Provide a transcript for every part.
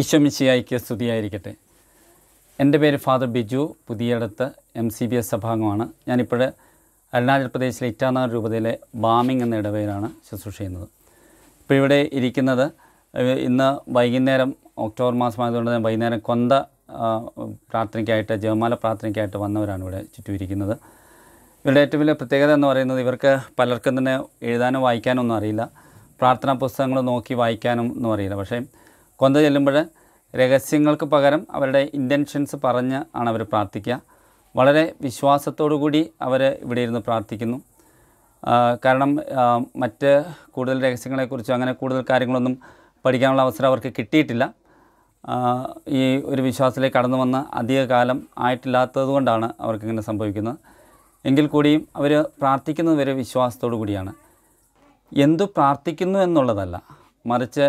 ഈശ്വമിശിയായിക്ക് സ്തുതിയായിരിക്കട്ടെ എൻ്റെ പേര് father Biju Puthiyadathu M C B S സഭാംഗമാണ് ഞാനിപ്പോൾ അരുണാചൽ പ്രദേശിലെ ഇറ്റാനാർ രൂപതയിലെ ബാമിംഗ് എന്ന ഇടവേലാണ് ശുശ്രൂഷ ചെയ്യുന്നത് ഇപ്പോൾ ഇവിടെ ഇരിക്കുന്നത് ഇന്ന് വൈകുന്നേരം ഒക്ടോബർ മാസമായതുകൊണ്ട് തന്നെ വൈകുന്നേരം കൊന്ത പ്രാർത്ഥനയ്ക്കായിട്ട് ജപമാല പ്രാർത്ഥനയ്ക്കായിട്ട് വന്നവരാണ് ഇവിടെ ചുറ്റുമിരിക്കുന്നത് ഇവരുടെ ഏറ്റവും വലിയ പ്രത്യേകത എന്ന് പറയുന്നത് ഇവർക്ക് പലർക്കും തന്നെ എഴുതാനോ വായിക്കാനോ ഒന്നും അറിയില്ല പ്രാർത്ഥനാ പുസ്തകങ്ങൾ നോക്കി വായിക്കാനും ഒന്നും അറിയില്ല പക്ഷേ കൊന്ത ചെല്ലുമ്പോൾ രഹസ്യങ്ങൾക്ക് പകരം അവരുടെ ഇൻറ്റൻഷൻസ് പറഞ്ഞ് ആണ് അവർ പ്രാർത്ഥിക്കുക വളരെ വിശ്വാസത്തോടു കൂടി അവർ ഇവിടെ ഇരുന്ന് പ്രാർത്ഥിക്കുന്നു കാരണം മറ്റ് കൂടുതൽ രഹസ്യങ്ങളെക്കുറിച്ചോ അങ്ങനെ കൂടുതൽ കാര്യങ്ങളൊന്നും പഠിക്കാനുള്ള അവസരം അവർക്ക് കിട്ടിയിട്ടില്ല ഈ ഒരു വിശ്വാസത്തിലേക്ക് കടന്നു വന്ന അധികകാലം ആയിട്ടില്ലാത്തത് കൊണ്ടാണ് അവർക്കിങ്ങനെ സംഭവിക്കുന്നത് എങ്കിൽ കൂടിയും അവർ പ്രാർത്ഥിക്കുന്നത് വരെ വിശ്വാസത്തോടു കൂടിയാണ് എന്തു പ്രാർത്ഥിക്കുന്നു എന്നുള്ളതല്ല മറിച്ച്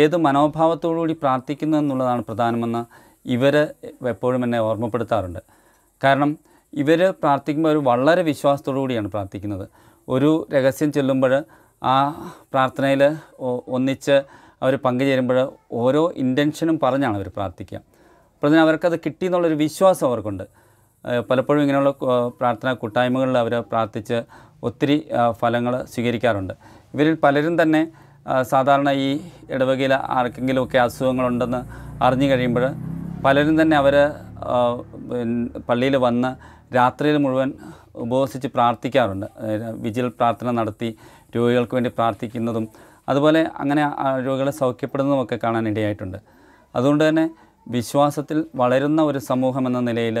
ഏത് മനോഭാവത്തോടുകൂടി പ്രാർത്ഥിക്കുന്നു എന്നുള്ളതാണ് പ്രധാനമെന്ന് ഇവർ എപ്പോഴും എന്നെ ഓർമ്മപ്പെടുത്താറുണ്ട് കാരണം ഇവർ പ്രാർത്ഥിക്കുമ്പോൾ അവർ വളരെ വിശ്വാസത്തോടു കൂടിയാണ് പ്രാർത്ഥിക്കുന്നത് ഒരു രഹസ്യം ചെല്ലുമ്പോൾ ആ പ്രാർത്ഥനയിൽ ഒന്നിച്ച് അവർ പങ്കുചേരുമ്പോൾ ഓരോ ഇൻറ്റൻഷനും പറഞ്ഞാണ് അവർ പ്രാർത്ഥിക്കുക അപ്പോൾ അതിന് അവർക്കത് കിട്ടി എന്നുള്ളൊരു വിശ്വാസം അവർക്കുണ്ട് പലപ്പോഴും ഇങ്ങനെയുള്ള പ്രാർത്ഥനാ കൂട്ടായ്മകളിൽ അവർ പ്രാർത്ഥിച്ച് ഒത്തിരി ഫലങ്ങൾ സ്വീകരിക്കാറുണ്ട് ഇവരിൽ പലരും തന്നെ സാധാരണ ഈ ഇടവകയിൽ ആർക്കെങ്കിലുമൊക്കെ അസുഖങ്ങളുണ്ടെന്ന് അറിഞ്ഞു കഴിയുമ്പോൾ പലരും തന്നെ അവർ പള്ളിയിൽ വന്ന് രാത്രിയിൽ മുഴുവൻ ഉപവസിച്ച് പ്രാർത്ഥിക്കാറുണ്ട് വിജിൽ പ്രാർത്ഥന നടത്തി രോഗികൾക്ക് വേണ്ടി പ്രാർത്ഥിക്കുന്നതും അതുപോലെ അങ്ങനെ രോഗികളെ സൗഖ്യപ്പെടുന്നതുമൊക്കെ കാണാനിടയായിട്ടുണ്ട് അതുകൊണ്ട് തന്നെ വിശ്വാസത്തിൽ വളരുന്ന ഒരു സമൂഹം എന്ന നിലയിൽ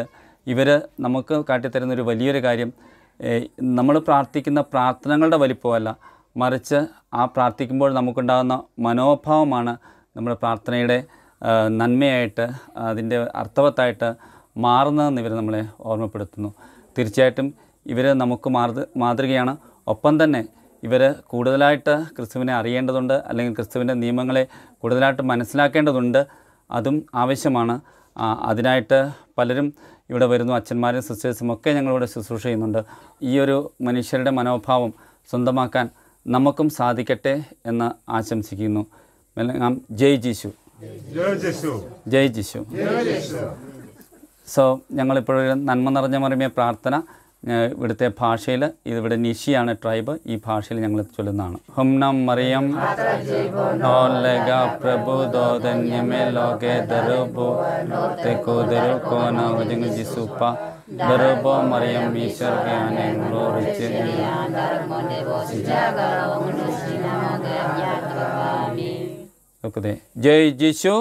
ഇവർ നമുക്ക് കാട്ടിത്തരുന്നൊരു വലിയൊരു കാര്യം നമ്മൾ പ്രാർത്ഥിക്കുന്ന പ്രാർത്ഥനകളുടെ വലിപ്പമല്ല മറിച്ച് ആ പ്രാർത്ഥിക്കുമ്പോൾ നമുക്കുണ്ടാകുന്ന മനോഭാവമാണ് നമ്മുടെ പ്രാർത്ഥനയുടെ നന്മയായിട്ട് അതിൻ്റെ അർത്ഥവത്തായിട്ട് മാറുന്നതെന്ന് ഇവർ നമ്മളെ ഓർമ്മപ്പെടുത്തുന്നു തീർച്ചയായിട്ടും ഇവർ നമുക്ക് മാതൃ മാതൃകയാണ് ഒപ്പം തന്നെ ഇവർ കൂടുതലായിട്ട് ക്രിസ്തുവിനെ അറിയേണ്ടതുണ്ട് അല്ലെങ്കിൽ ക്രിസ്തുവിൻ്റെ നിയമങ്ങളെ കൂടുതലായിട്ട് മനസ്സിലാക്കേണ്ടതുണ്ട് അതും ആവശ്യമാണ് അതിനായിട്ട് പലരും ഇവിടെ വരുന്നു അച്ഛന്മാരും സിസ്റ്റേഴ്സും ഒക്കെ ഞങ്ങളിവിടെ ശുശ്രൂഷ ചെയ്യുന്നുണ്ട് ഈ ഒരു മനുഷ്യരുടെ മനോഭാവം സ്വന്തമാക്കാൻ നമുക്കും സാധിക്കട്ടെ എന്ന് ആശംസിക്കുന്നു നാം ജയ് ജിഷു ജയ് ജിഷു സോ ഞങ്ങളിപ്പോഴൊരു നന്മ നിറഞ്ഞ മറിമിയ പ്രാർത്ഥന ഇവിടുത്തെ ഭാഷയിൽ ഇവിടെ നിഷിയാണ് ട്രൈബ് ഈ ഭാഷയിൽ ഞങ്ങൾ ചൊല്ലുന്നതാണ് ഹുംനം മറിയം പ്രഭു ദോദന്യമേ ലോകെ മറിയം ഈശ്വർ ജയ് ജിഷു